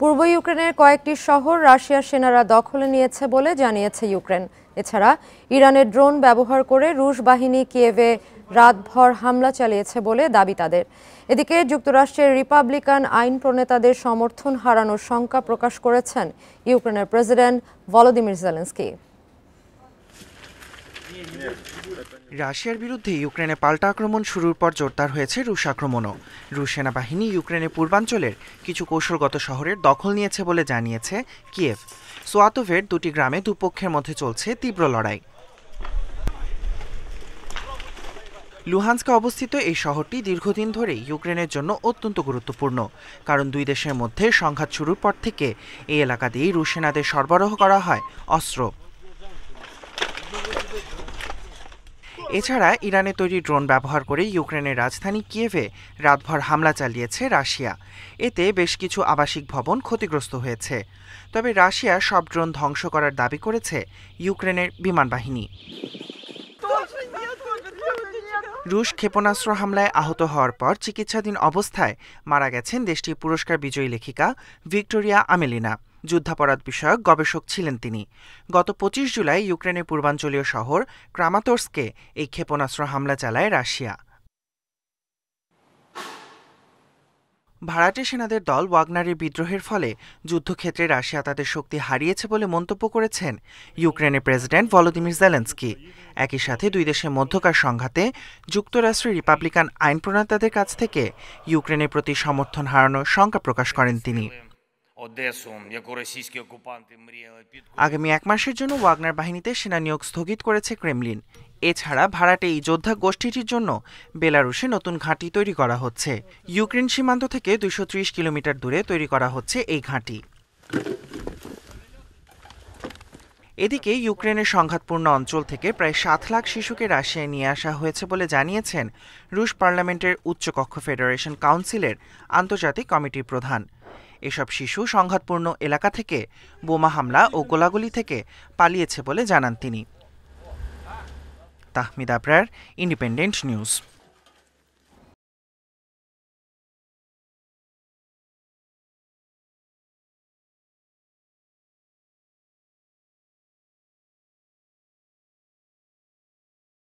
পূর্ব ইউক্রেনের কয়েকটি শহর রাশিয়ার সেনারা দখলে নিয়েছে বলে জানিয়েছে ইউক্রেন এছাড়া ইরানের ড্রোন ব্যবহার করে রুশ বাহিনী কিয়েভে রাতভর হামলা চালিয়েছে বলে দাবি তাদের এদিকে যুক্তরাষ্ট্রের রিপাবলিকান আইন প্রণেতাদের সমর্থন হারানোর শঙ্কা প্রকাশ করেছেন ইউক্রেনের প্রেসিডেন্ট ভলোদিমির জেলেন্সকি রাশিয়ার বিরুদ্ধে ইউক্রেনে পাল্টা আক্রমণ শুরুর পর জোরদার হয়েছে রুশ আক্রমণও রুশ সেনাবাহিনী ইউক্রেনের পূর্বাঞ্চলের কিছু কৌশলগত শহরের দখল নিয়েছে বলে জানিয়েছে কিয়েভ সোয়াতোভের দুটি গ্রামে দুপক্ষের মধ্যে চলছে তীব্র লড়াই লুহানস্কে অবস্থিত এই শহরটি দীর্ঘদিন ধরে ইউক্রেনের জন্য অত্যন্ত গুরুত্বপূর্ণ কারণ দুই দেশের মধ্যে সংঘাত শুরুর পর থেকে এই এলাকা দিয়ে রুশ সেনাদের সরবরাহ করা হয় অস্ত্র এছাড়া ইরানে তৈরি ড্রোন ব্যবহার করে ইউক্রেনের রাজধানী কিয়েভে রাতভর হামলা চালিয়েছে রাশিয়া এতে বেশ কিছু আবাসিক ভবন ক্ষতিগ্রস্ত হয়েছে তবে রাশিয়া সব ড্রোন ধ্বংস করার দাবি করেছে ইউক্রেনের বিমান বাহিনী রুশ ক্ষেপণাস্ত্র হামলায় আহত হওয়ার পর চিকিৎসাধীন অবস্থায় মারা গেছেন দেশটির পুরস্কার বিজয়ী লেখিকা ভিক্টোরিয়া আমেলিনা যুদ্ধাপরাধ বিষয়ক গবেষক ছিলেন তিনি গত পঁচিশ জুলাই ইউক্রেনের পূর্বাঞ্চলীয় শহর ক্রামাতোর্সকে এই ক্ষেপণাস্ত্র হামলা চালায় রাশিয়া ভাড়াটে সেনাদের দল ওয়াগনারের বিদ্রোহের ফলে যুদ্ধক্ষেত্রে রাশিয়া তাদের শক্তি হারিয়েছে বলে মন্তব্য করেছেন ইউক্রেনের প্রেসিডেন্ট ভলোদিমির জেলেন্সকি একই সাথে দুই দেশের মধ্যকার সংঘাতে যুক্তরাষ্ট্রের রিপাবলিকান আইন প্রণেতাদের কাছ থেকে ইউক্রেনের প্রতি সমর্থন হারানোর শঙ্কা প্রকাশ করেন তিনি আগামী এক মাসের জন্য ওয়াগনার বাহিনীতে সেনা নিয়োগ স্থগিত করেছে ক্রেমলিন এছাড়া ভাড়াটে এই যোদ্ধা গোষ্ঠীটির জন্য বেলারুশে নতুন ঘাঁটি তৈরি করা হচ্ছে ইউক্রেন সীমান্ত থেকে দুশো কিলোমিটার দূরে তৈরি করা হচ্ছে এই ঘাঁটি এদিকে ইউক্রেনের সংঘাতপূর্ণ অঞ্চল থেকে প্রায় সাত লাখ শিশুকে রাশিয়ায় নিয়ে আসা হয়েছে বলে জানিয়েছেন রুশ পার্লামেন্টের উচ্চকক্ষ ফেডারেশন কাউন্সিলের আন্তর্জাতিক কমিটির প্রধান এসব শিশু সংঘাতপূর্ণ এলাকা থেকে বোমা হামলা ও গোলাগুলি থেকে পালিয়েছে বলে জানান তিনি তাহমিদ আবরার ইন্ডিপেন্ডেন্ট নিউজ